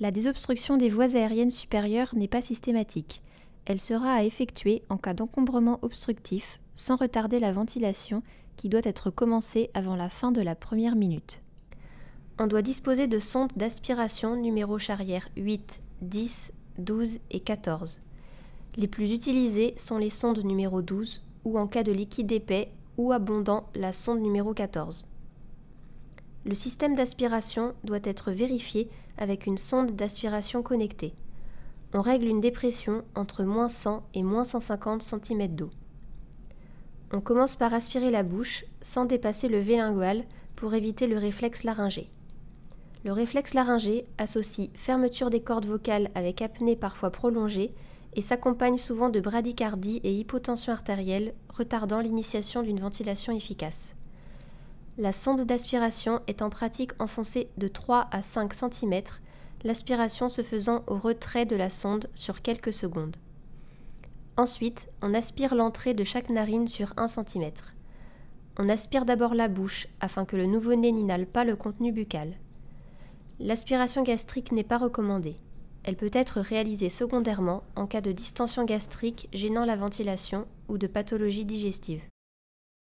La désobstruction des voies aériennes supérieures n'est pas systématique. Elle sera à effectuer en cas d'encombrement obstructif sans retarder la ventilation qui doit être commencée avant la fin de la première minute. On doit disposer de sondes d'aspiration numéro charrière 8, 10, 12 et 14. Les plus utilisées sont les sondes numéro 12 ou en cas de liquide épais ou abondant la sonde numéro 14 le système d'aspiration doit être vérifié avec une sonde d'aspiration connectée. On règle une dépression entre moins 100 et moins 150 cm d'eau. On commence par aspirer la bouche sans dépasser le vélingual pour éviter le réflexe laryngé. Le réflexe laryngé associe fermeture des cordes vocales avec apnée parfois prolongée et s'accompagne souvent de bradycardie et hypotension artérielle, retardant l'initiation d'une ventilation efficace. La sonde d'aspiration est en pratique enfoncée de 3 à 5 cm, l'aspiration se faisant au retrait de la sonde sur quelques secondes. Ensuite, on aspire l'entrée de chaque narine sur 1 cm. On aspire d'abord la bouche afin que le nouveau-né n'inhale pas le contenu buccal. L'aspiration gastrique n'est pas recommandée. Elle peut être réalisée secondairement en cas de distension gastrique gênant la ventilation ou de pathologie digestive.